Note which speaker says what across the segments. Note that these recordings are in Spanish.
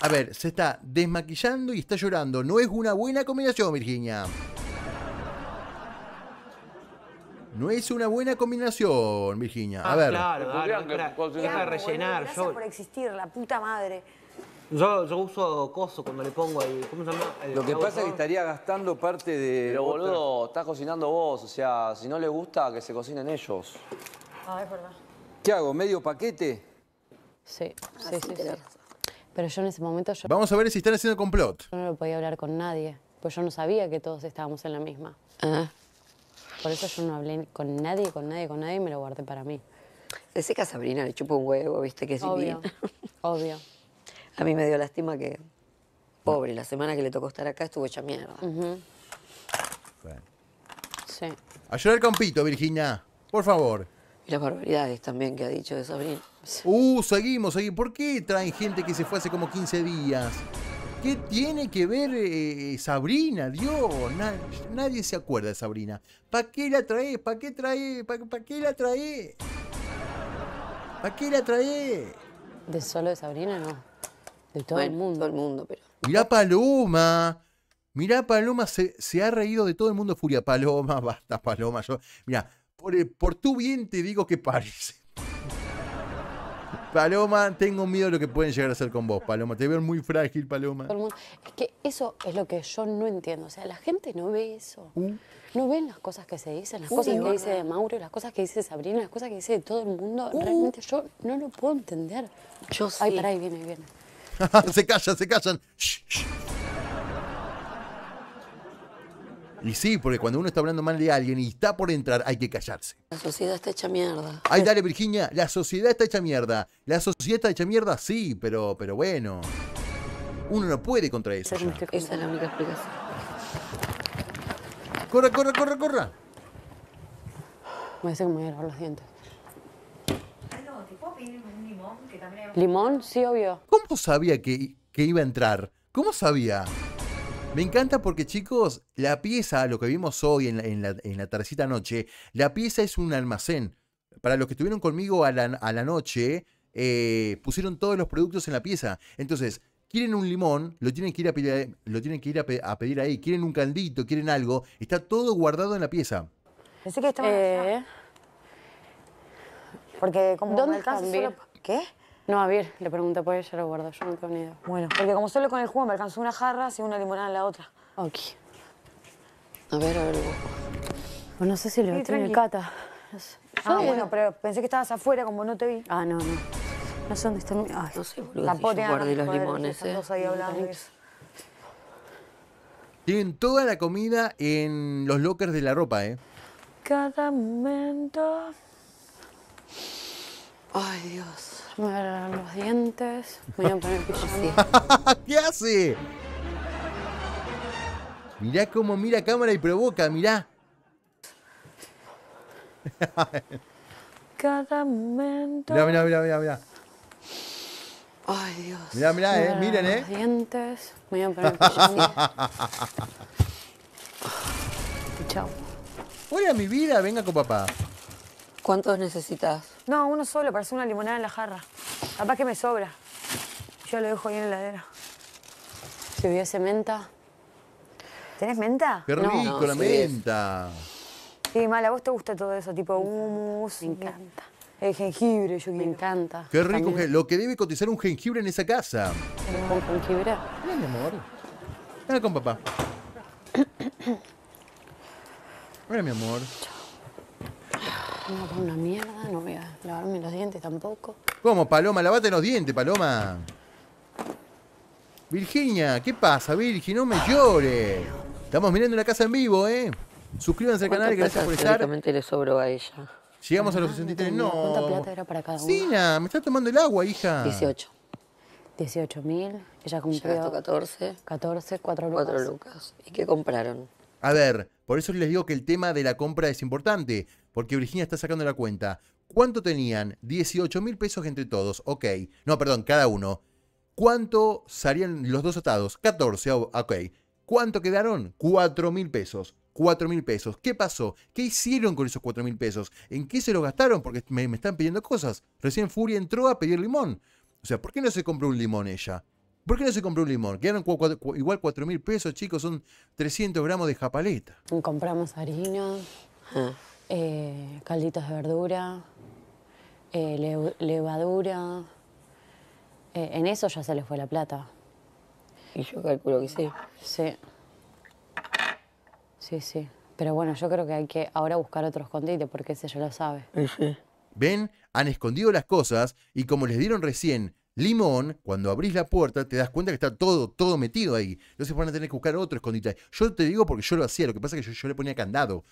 Speaker 1: A ver, se está desmaquillando y está llorando. No es una buena combinación, Virginia. No es una buena combinación, Virginia. a ah, ver. Claro, claro. Deja de rellenar. Gracias yo... por
Speaker 2: existir, la puta madre.
Speaker 1: Yo, yo, uso coso cuando le pongo ahí. ¿Cómo se llama? lo que pasa es que estaría gastando parte de. Pero
Speaker 2: boludo,
Speaker 3: estás cocinando vos. O sea, si no le gusta, que se cocinen ellos.
Speaker 2: Ah, es verdad.
Speaker 1: ¿Qué hago? ¿Medio paquete?
Speaker 2: Sí, sí, sí. Pero yo en ese momento yo... Vamos
Speaker 1: a ver si están haciendo complot.
Speaker 2: Yo no lo podía hablar con nadie, pues yo no sabía que todos estábamos en la misma. Ah. Por eso yo no hablé con nadie, con nadie, con nadie y me lo guardé para mí.
Speaker 3: Ese que a Sabrina le chupó un huevo, viste que sí. Obvio, obvio. A mí me dio lástima que, pobre, la semana que le tocó estar acá estuvo hecha mierda.
Speaker 1: Sí. A con Virginia, por favor. Y las barbaridades también que ha dicho de Sabrina. Uh, seguimos, seguimos. ¿Por qué traen gente que se fue hace como 15 días? ¿Qué tiene que ver eh, eh, Sabrina? Dios, nadie se acuerda de Sabrina. ¿Para qué la trae? ¿Para qué trae? ¿Para qué la trae? ¿Para qué la trae? De solo de Sabrina, no. De todo el
Speaker 3: mundo. el mundo, pero.
Speaker 1: Mirá Paloma. Mirá Paloma, se, ha reído de todo el mundo. Furia Paloma, basta Paloma. Yo, mirá, eh, por, tu bien te digo que parece Paloma, tengo miedo de lo que pueden llegar a hacer con vos, Paloma. Te veo muy frágil, Paloma.
Speaker 2: Es que eso es lo que yo no entiendo. O sea, la gente no ve eso.
Speaker 1: Uh. No
Speaker 2: ven las cosas que se dicen, las uh, cosas que dice Mauro, las cosas que dice Sabrina, las cosas que dice de todo el mundo. Uh. Realmente yo no lo puedo entender. Yo Ay, pará, ahí viene, ahí
Speaker 1: viene. se callan, se callan. Y sí, porque cuando uno está hablando mal de alguien y está por entrar, hay que callarse.
Speaker 3: La sociedad está hecha mierda.
Speaker 1: Ay, dale, Virginia, la sociedad está hecha mierda. La sociedad está hecha mierda, sí, pero, pero bueno. Uno no puede contra eso. Esa, es la única explicación. Corra, corra, corra, corra. Me dice que me voy a los dientes.
Speaker 3: ¿te puedo pedir un limón? Que también
Speaker 1: ¿Limón? Sí, obvio. ¿Cómo sabía que, que iba a entrar? ¿Cómo sabía? Me encanta porque, chicos, la pieza, lo que vimos hoy en la, en la, la noche, la pieza es un almacén. Para los que estuvieron conmigo a la, a la noche, eh, pusieron todos los productos en la pieza. Entonces, quieren un limón, lo tienen que ir, a pedir, lo tienen que ir a, pedir ahí. Quieren un caldito, quieren algo. Está todo guardado en la pieza.
Speaker 2: Pensé que estaba eh. Porque como ¿Dónde estás? ¿Qué? No, a ver, le pregunté por ella, lo guardo, yo no tengo ni idea. Bueno, porque como solo con el jugo me alcanzó una jarra, y una limonada en la otra. Ok. A ver, a ver. no sé si lo sí, tiene Cata. Ah, ah bueno, pero pensé que estabas afuera, como no te vi. Ah, no, no. No sé dónde están. Ay, no sé, boludo, la si yo guardé los limones, eh. Están ahí hablando
Speaker 1: Tienen toda la comida en los lockers de la ropa, ¿eh?
Speaker 2: Cada momento Ay, Dios. Me voy a los dientes. Me voy a poner pijama.
Speaker 1: ¿Qué hace? Mirá cómo mira cámara y provoca, mirá.
Speaker 3: Cada momento. Mirá, mirá, mirá, mirá, Ay, Dios.
Speaker 1: Mirá, mirá, eh. Miren, eh.
Speaker 3: Los dientes. Me voy a poner pijama.
Speaker 1: Chao. Hola, mi vida. Venga con papá. ¿Cuántos necesitas?
Speaker 2: No, uno solo, parece una limonada en la jarra. Capaz que me sobra. Yo lo dejo ahí en la heladera. Si hubiese menta. ¿Tenés menta? ¡Qué rico, la
Speaker 1: menta!
Speaker 2: Sí, Mala, ¿a vos te gusta todo eso? Tipo hummus. Me encanta. El eh, jengibre, yo Me encanta. Qué rico,
Speaker 1: lo que debe cotizar un jengibre en esa casa. ¿Con jengibre? Mira, mi amor. Mira con papá. Mira, mi amor. No, para una mierda, no voy a
Speaker 2: lavarme los dientes tampoco.
Speaker 1: ¿Cómo, Paloma? Lavate los dientes, Paloma. Virginia, ¿qué pasa, Virgi? No me llores. Estamos mirando la casa en vivo, ¿eh? Suscríbanse al canal y gracias por estar. Exactamente le sobró a ella. Llegamos a los 63. Ah, no. ¿Cuánta plata era para cada uno? Sina, me está tomando el agua, hija. 18. 18 mil.
Speaker 2: Ella
Speaker 3: compró. Ella 14. 14, 4 lucas. 4 lucas. ¿Y qué compraron?
Speaker 1: A ver, por eso les digo que el tema de la compra es importante porque Virginia está sacando la cuenta. ¿Cuánto tenían? 18 mil pesos entre todos, ok. No, perdón, cada uno. ¿Cuánto salían los dos atados? 14, ok. ¿Cuánto quedaron? 4 mil pesos. 4 mil pesos. ¿Qué pasó? ¿Qué hicieron con esos 4 mil pesos? ¿En qué se los gastaron? Porque me, están pidiendo cosas. Recién Furia entró a pedir limón. O sea, ¿por qué no se compró un limón ella? ¿Por qué no se compró un limón? Quedaron igual 4 mil pesos, chicos. Son 300 gramos de japaleta.
Speaker 2: Compramos harina. Ah. Eh, calditas calditos de verdura, eh, levadura. Eh, en eso ya se les fue la plata.
Speaker 3: Y yo calculo
Speaker 1: que sí.
Speaker 2: Sí. Sí, sí. Pero bueno, yo creo que hay que ahora buscar otro escondite porque ese ya lo sabe.
Speaker 1: Ven, han escondido las cosas y como les dieron recién limón, cuando abrís la puerta te das cuenta que está todo, todo metido ahí. Entonces van a tener que buscar otro escondite. Yo te digo porque yo lo hacía, lo que pasa es que yo, yo le ponía candado.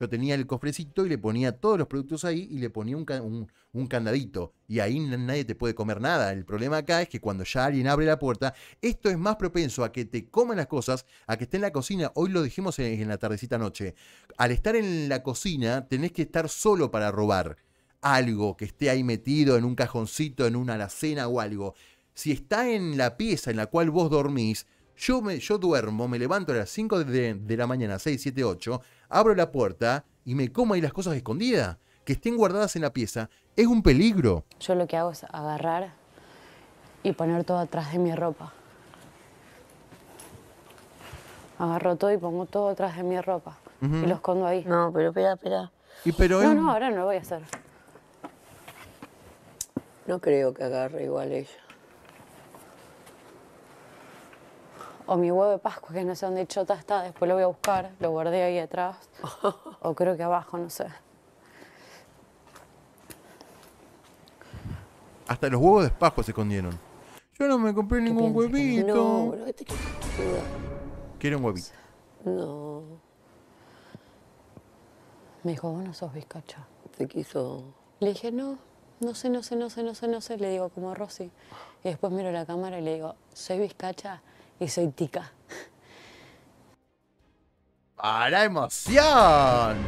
Speaker 1: Yo tenía el cofrecito y le ponía todos los productos ahí y le ponía un, candadito. Y ahí nadie te puede comer nada. El problema acá es que cuando ya alguien abre la puerta, esto es más propenso a que te coman las cosas, a que esté en la cocina. Hoy lo dijimos en, en la tardecita noche. Al estar en la cocina, tenés que estar solo para robar algo que esté ahí metido en un cajoncito, en una alacena o algo. Si está en la pieza en la cual vos dormís, yo, me, yo duermo, me levanto a las 5 de, la mañana, 6, 7, 8, abro la puerta y me como ahí las cosas escondidas, que estén guardadas en la pieza, es un peligro.
Speaker 2: Yo lo que hago es agarrar y poner todo atrás de mi ropa. Agarro todo y pongo todo atrás de mi ropa.
Speaker 3: Y lo escondo ahí. No, pero espera, espera. no, no,
Speaker 2: ahora no lo voy a hacer.
Speaker 3: No creo que agarre igual ella.
Speaker 2: O mi huevo de Pascua, que no sé dónde chota está, después lo voy a buscar, lo guardé ahí atrás. o creo que abajo, no sé.
Speaker 1: Hasta los huevos de Pascua se escondieron. Yo no me compré ningún huevito. Quiero un huevito. No.
Speaker 2: Me dijo, vos no sos bizcacha.
Speaker 3: Te quiso.
Speaker 2: Le dije, no, no sé, no sé, no sé, no sé, no sé. Le digo, como Rosy. Y después miro la cámara y le digo, soy bizcacha
Speaker 1: y soy tica. Para emoción!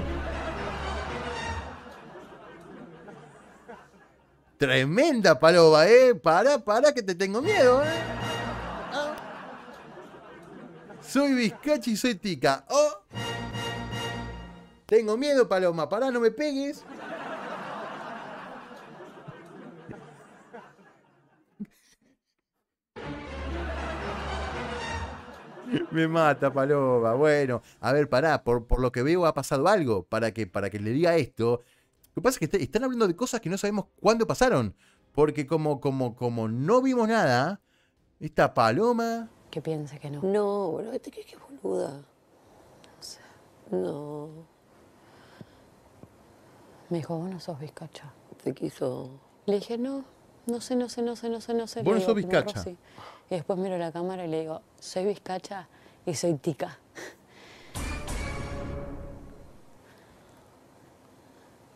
Speaker 1: Tremenda Paloma, ¿eh? Para, para, que te tengo miedo, ¿eh? Ah. Soy Vizcachi y soy tica. Oh. Tengo miedo, paloma. Para, no me pegues. Me mata, Paloma. Bueno, a ver, pará, por, por lo que veo ha pasado algo para que, para que le diga esto. Lo que pasa es que están hablando de cosas que no sabemos cuándo pasaron. Porque como, como, como no vimos nada, esta Paloma... Que piensa que no. No,
Speaker 3: boludo, te que es boluda. No
Speaker 1: sé.
Speaker 2: No. Me dijo, no sos bizcacha. Te quiso... Le dije, no, no sé, no sé, no sé, no sé, no sé. Vos sos bizcacha. Y después miro la cámara y le digo, soy Vizcacha y soy Tica.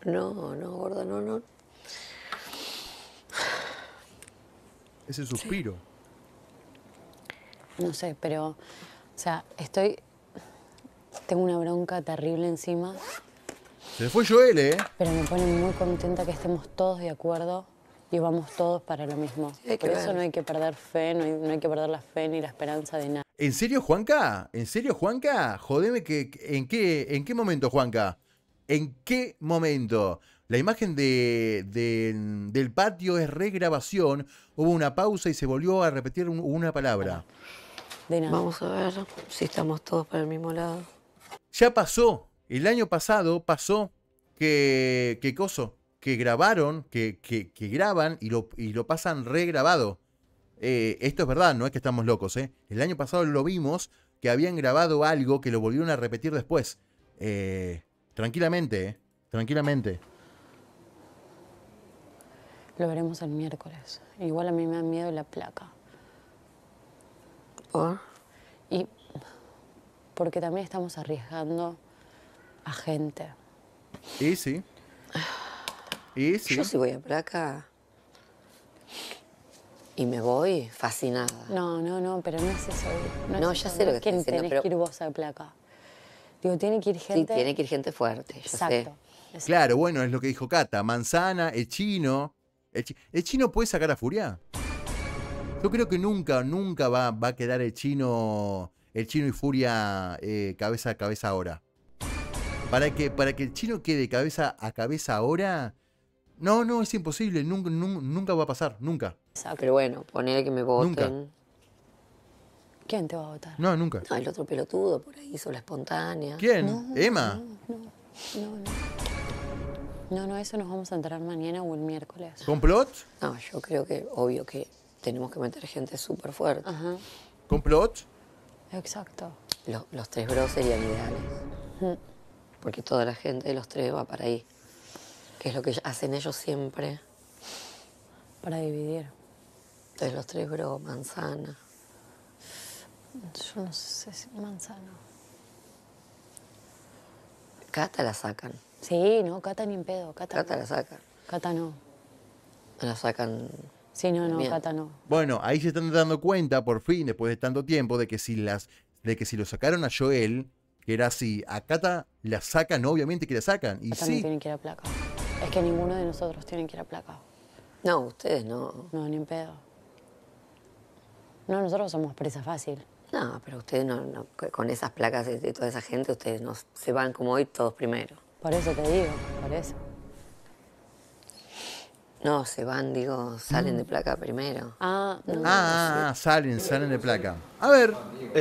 Speaker 3: No, no, gorda, no, no.
Speaker 1: Ese suspiro.
Speaker 2: No sé, pero, o sea, estoy... Tengo una bronca terrible encima.
Speaker 1: Se fue Joel, ¿eh?
Speaker 2: Pero me pone muy contenta que estemos todos de acuerdo y vamos todos para lo mismo. Por eso no hay que perder fe, no hay, que perder la fe ni la esperanza de nada.
Speaker 1: ¿En serio, Juanca? ¿En serio, Juanca? Jodeme que en qué, en qué momento, Juanca? ¿En qué momento? La imagen del patio es regrabación. Hubo una pausa y se volvió a repetir una palabra.
Speaker 3: Vamos a ver si estamos todos para el mismo lado.
Speaker 1: Ya pasó. El año pasado pasó que, que coso, que grabaron, que, graban y lo, y lo pasan regrabado. Eh, esto es verdad, no es que estamos locos, ¿eh? El año pasado lo vimos que habían grabado algo que lo volvieron a repetir después. Eh, tranquilamente, ¿eh? Tranquilamente.
Speaker 2: Lo veremos el miércoles. Igual a mí me da miedo la placa. Y porque también estamos arriesgando
Speaker 3: a gente. Y sí. ¿Y, sí? Yo si voy a placa y me voy fascinada.
Speaker 2: No, no, no, pero no es eso. No, ya sé lo que que ir vos a placa.
Speaker 3: Digo, tiene que ir gente... tiene que ir gente fuerte, Exacto.
Speaker 1: Claro, bueno, es lo que dijo Cata. Manzana, el chino... El, chino puede sacar a Furia? Yo creo que nunca, nunca va, va a quedar el chino... El chino y Furia eh, cabeza a cabeza ahora. Para que, para que el chino quede cabeza a cabeza ahora no, no, es imposible, nunca, nunca, va a pasar, nunca. Pero bueno, poner que me voten.
Speaker 3: ¿Quién te va a votar? No, nunca. No, el otro pelotudo por ahí solo espontánea.
Speaker 1: ¿Quién? ¿Emma? No,
Speaker 2: no, no, no. No, eso nos vamos a entrar mañana o el miércoles.
Speaker 3: ¿Complot? No, yo creo que, obvio que tenemos que meter gente súper fuerte. Ajá. ¿Complot? Exacto. Los, los tres bros serían ideales. Mm. Porque toda la gente de los tres va para ahí es lo que hacen ellos siempre. Para dividir. entonces los tres bro, manzana.
Speaker 2: Yo no sé si manzana.
Speaker 1: Cata la sacan.
Speaker 2: Sí, no, Cata ni en pedo. Cata, la sacan.
Speaker 3: Cata no.
Speaker 1: La sacan
Speaker 2: Sí, no, no, Cata no.
Speaker 1: Bueno, ahí se están dando cuenta, por fin, después de tanto tiempo, de que si las, de que si lo sacaron a Joel, que era así, a Cata la sacan, obviamente que la sacan. Y Cata no
Speaker 2: tiene que ir a placa. Es que ninguno de nosotros tiene que ir a aplacado.
Speaker 3: No, ustedes no. No, ni un pedo. No, nosotros somos presa fácil. No, pero ustedes no, con esas placas de toda esa gente, ustedes no se van como hoy todos primero. Por eso te digo, por eso. No, se van, digo, salen de mm. placa primero. Ah, no. Ah, ah, salen, salen de placa.
Speaker 1: A ver.